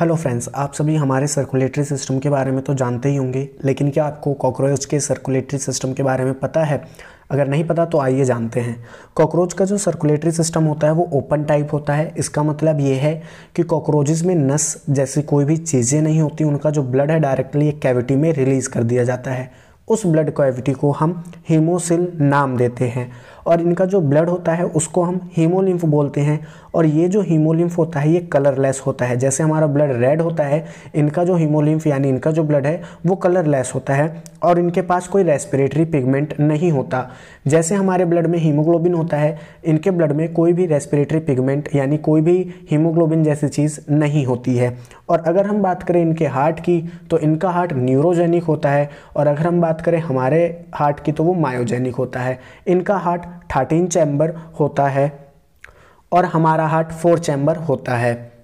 hello friends आप सभी हमारे सर्कुलेटरी सिस्टम के बारे में तो जानते ही होंगे लेकिन क्या आपको कॉकरोच के सर्कुलेटरी सिस्टम के बारे में पता है अगर नहीं पता तो आइए जानते हैं कॉकरोच का जो सर्कुलेटरी सिस्टम होता है वो ओपन टाइप होता है इसका मतलब ये है कि कॉकरोचेज में नस जैसी कोई भी चीज़ें नहीं होती उनका जो ब्लड है डायरेक्टली एक कैविटी में रिलीज़ कर दिया जाता है उस ब्लड कैविटी को हम हीमोसिल नाम देते हैं और इनका जो ब्लड होता है उसको हम हीमोलिम्फ बोलते हैं और ये जो हीमोलिम्फ होता है ये कलरलेस होता है जैसे हमारा ब्लड रेड होता है इनका जो हीमोलिम्फ यानी इनका जो ब्लड है वो कलरलेस होता है और इनके पास कोई रेस्पिरेटरी पिगमेंट नहीं होता जैसे हमारे ब्लड में हीमोग्लोबिन होता है इनके ब्लड में कोई भी रेस्पिरेटरी पिगमेंट यानी कोई भी हीमोग्लोबिन जैसी चीज़ नहीं होती है और अगर हम बात करें इनके हार्ट की तो इनका हार्ट न्यूरोजेनिक होता है और अगर हम बात करें हमारे हार्ट की तो वो मायोजेनिक होता है इनका हार्ट थर्टीन चैम्बर होता है और हमारा हार्ट फोर चैम्बर होता है